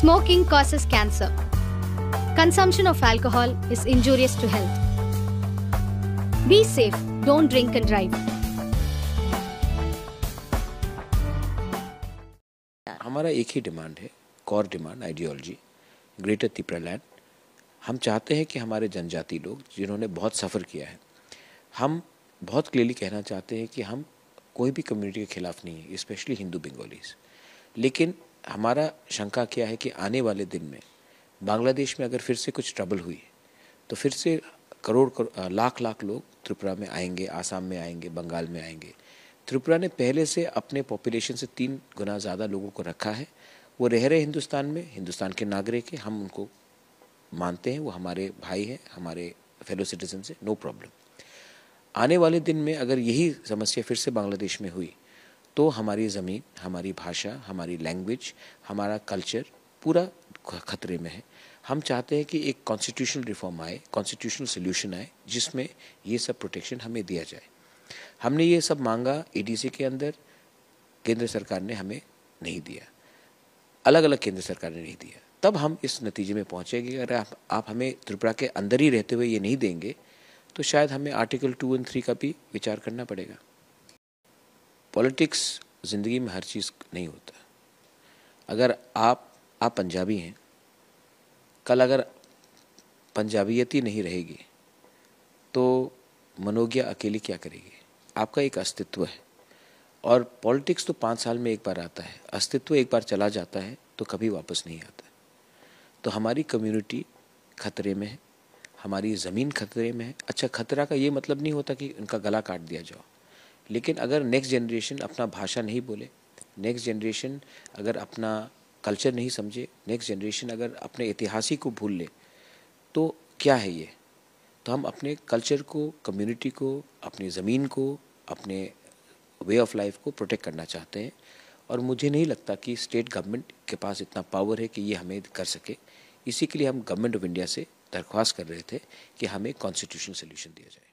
Smoking causes cancer. Consumption of alcohol is injurious to health. Be safe, don't drink and drive. हमारा एक ही demand है core demand ideology Greater Tipraland हम चाहते हैं कि हमारे जनजाति लोग जिन्होंने बहुत सफ़र किया है हम बहुत क्लियरली कहना चाहते हैं कि हम कोई भी कम्युनिटी के खिलाफ नहीं है स्पेशली हिंदू बंगालीज लेकिन हमारा शंका क्या है कि आने वाले दिन में बांग्लादेश में अगर फिर से कुछ ट्रबल हुई तो फिर से करोड़ करो, लाख लाख लोग त्रिपुरा में आएंगे आसाम में आएंगे बंगाल में आएंगे त्रिपुरा ने पहले से अपने पॉपुलेशन से तीन गुना ज़्यादा लोगों को रखा है वो रह रहे हिंदुस्तान में हिंदुस्तान के नागरिक हैं हम उनको मानते हैं वो हमारे भाई हैं हमारे फेलो सिटीजन से नो प्रॉब्लम आने वाले दिन में अगर यही समस्या फिर से बांग्लादेश में हुई तो हमारी ज़मीन हमारी भाषा हमारी लैंग्वेज हमारा कल्चर पूरा खतरे में है हम चाहते हैं कि एक कॉन्स्टिट्यूशनल रिफॉर्म आए कॉन्स्टिट्यूशनल सोल्यूशन आए जिसमें ये सब प्रोटेक्शन हमें दिया जाए हमने ये सब मांगा एडीसी के अंदर केंद्र सरकार ने हमें नहीं दिया अलग अलग केंद्र सरकार ने नहीं दिया तब हम इस नतीजे में पहुँचेंगे अगर आप, आप हमें त्रिपुरा के अंदर ही रहते हुए ये नहीं देंगे तो शायद हमें आर्टिकल टू एंड थ्री का भी विचार करना पड़ेगा पॉलिटिक्स ज़िंदगी में हर चीज़ नहीं होता अगर आप आप पंजाबी हैं कल अगर पंजाबियत ही नहीं रहेगी तो मनोज्ञा अकेली क्या करेगी आपका एक अस्तित्व है और पॉलिटिक्स तो पाँच साल में एक बार आता है अस्तित्व एक बार चला जाता है तो कभी वापस नहीं आता तो हमारी कम्युनिटी खतरे में है हमारी ज़मीन खतरे में है अच्छा खतरा का ये मतलब नहीं होता कि उनका गला काट दिया जाओ लेकिन अगर नेक्स्ट जनरेशन अपना भाषा नहीं बोले नेक्स्ट जनरेशन अगर अपना कल्चर नहीं समझे नेक्स्ट जनरेशन अगर अपने इतिहासी को भूल ले तो क्या है ये तो हम अपने कल्चर को कम्युनिटी को अपनी ज़मीन को अपने वे ऑफ लाइफ को प्रोटेक्ट करना चाहते हैं और मुझे नहीं लगता कि स्टेट गवर्नमेंट के पास इतना पावर है कि ये हमें कर सके इसी के लिए हम गवर्नमेंट ऑफ इंडिया से दरख्वास्त कर रहे थे कि हमें कॉन्स्टिट्यूशन सोल्यूशन दिया जाए